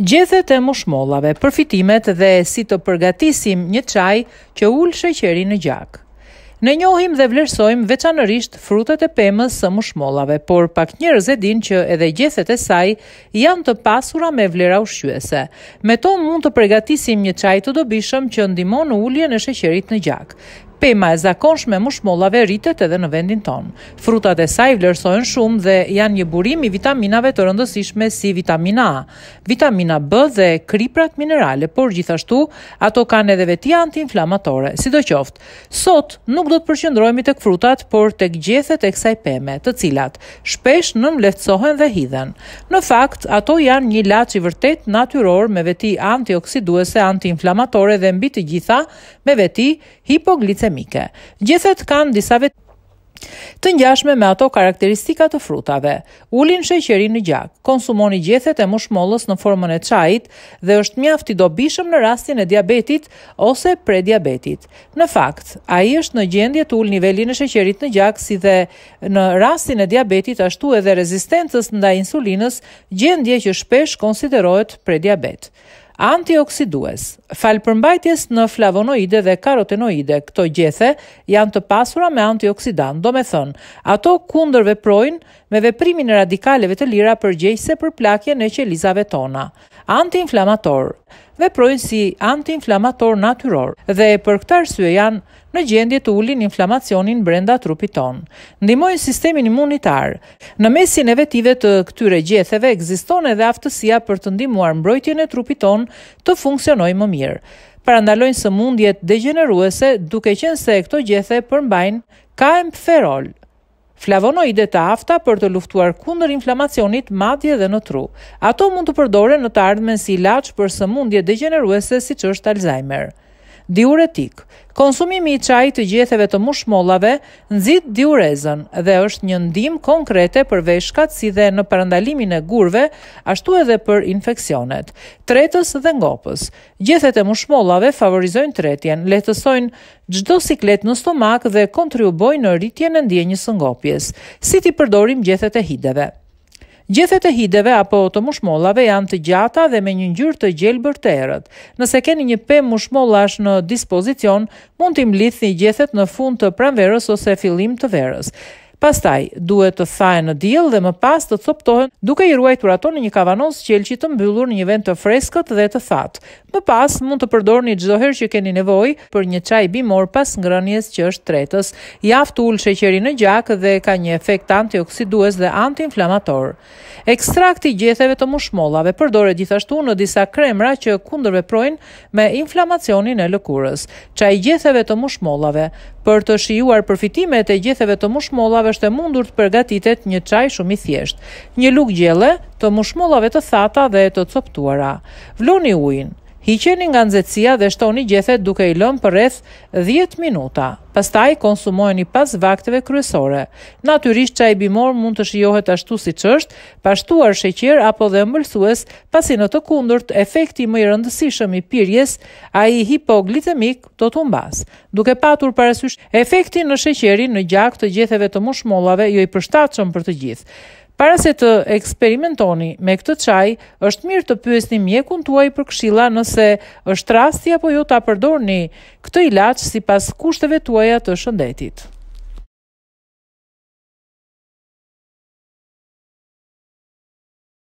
Gjethet e mushmollave, përfitimet dhe si të përgatisim një çaj që ul sheqerin në gjak. Ne njohim dhe vlerësojmë veçanërisht frutët e pemës së mushmollave, por pak njerëz e dinë që edhe gjethet e saj janë të pasura me vlera ushqyese. Me to mund të përgatisim një çaj të dobishëm që ndihmon uljen e sheqerit në gjak. Pema e zakonshme mushmollave rritet edhe në vendin ton. Frutat e saj vlerësohen shumë dhe janë një burim i vitaminave të rëndësishme si vitamina A, vitamina B dhe kriprat minerale, por gjithashtu ato kanë edhe veti antiinflamatore. Sidoqoftë, sot nuk do të përqendrohemi tek frutat, por tek gjethet e kësaj peme, të cilat shpesh nën lehtësohen dhe hidhen. Në fakt, ato janë një që i vërtet natyror me veti antioksiduese, antiinflamatore dhe mbi të gjitha me veti hipoglicemi endemike. Gjethet kanë disa vetë të njashme me ato karakteristika të frutave. Ullin shëqeri në gjak, konsumoni gjethet e mushmollës në formën e qajit dhe është mjafti do bishëm në rastin e diabetit ose prediabetit. Në fakt, a i është në gjendje të ull nivelin e sheqerit në gjak si dhe në rastin e diabetit ashtu edhe rezistencës nda insulinës gjendje që shpesh konsiderohet prediabet. diabet antioksidues. përmbajtjes në flavonoide dhe karotenoide, këto gjethe janë të pasura me antioksidan, do me thënë, ato kunder veprojnë me veprimin e radikaleve të lira për gjejse për plakje në qelizave tona. Antiinflamator, veprojnë si antiinflamator natyror dhe për këtarësue janë në gjendje të ullin inflamacionin brenda trupit ton. Ndimojnë sistemin imunitar. Në mesin e vetive të këtyre gjetheve, egziston edhe aftësia për të ndimuar mbrojtjen e trupit ton të funksionoj më mirë. Parandalojnë së mundjet degeneruese duke qenë se këto gjethe përmbajnë ka emperol. Flavonoide të afta për të luftuar kundër inflamacionit madje dhe në tru. Ato mund të përdore në të ardhme si lach për së mundje degeneruese si që është Alzheimer diuretik. Konsumimi i qaj të gjetheve të mushmollave nëzit diurezën dhe është një ndim konkrete për veshkat si dhe në përëndalimin e gurve, ashtu edhe për infekcionet, tretës dhe ngopës. Gjethet e mushmollave favorizojnë tretjen, letësojnë gjdo siklet në stomak dhe kontribojnë në rritjen e ndjenjës ngopjes, si ti përdorim gjethet e hideve. Gjethet e hideve apo të mushmollave janë të gjata dhe me një ngjyrë të gjelbër të errët. Nëse keni një pemë mushmollash në dispozicion, mund t'i mlidhni gjethet në fund të pranverës ose fillim të verës. Pastaj duhet të thajë në diell dhe më pas të coptohen duke i ruajtur ato në një kavanoz qelçi të mbyllur në një vend të freskët dhe të thatë. Më pas mund të përdorni çdo herë që keni nevojë për një çaj bimor pas ngrënies që është tretës. Jaft ul sheqeri në gjak dhe ka një efekt antioksidues dhe antiinflamator. Ekstrakti i gjetheve të mushmollave përdoret gjithashtu në disa kremra që kundërveprojnë me inflamacionin e lëkurës. Çaj i gjetheve të mushmollave për të shijuar përfitimet e gjetheve të mushmollave është e mundur të përgatitet një çaj shumë i thjeshtë, një lugë gjelle të mushmullave të thata dhe të coptuara. Vloni ujin, Hiqeni nga nxehtësia dhe shtoni gjethet duke i lënë për rreth 10 minuta. Pastaj konsumojeni pas vakteve kryesore. Natyrisht çaji bimor mund të shijohet ashtu siç është, pa shtuar sheqer apo dhe ëmbëlsues, pasi në të kundërt efekti më i rëndësishëm i pirjes, ai hipoglikemik, do të humbas. Duke patur parasysh efektin në sheqerin në gjak të gjetheve të mushmollave, jo i përshtatshëm për të gjithë. Para se të eksperimentoni me këtë çaj, është mirë të pyesni mjekun tuaj për këshilla nëse është rasti apo jo ta përdorni këtë ilaç sipas kushteve tuaja të shëndetit.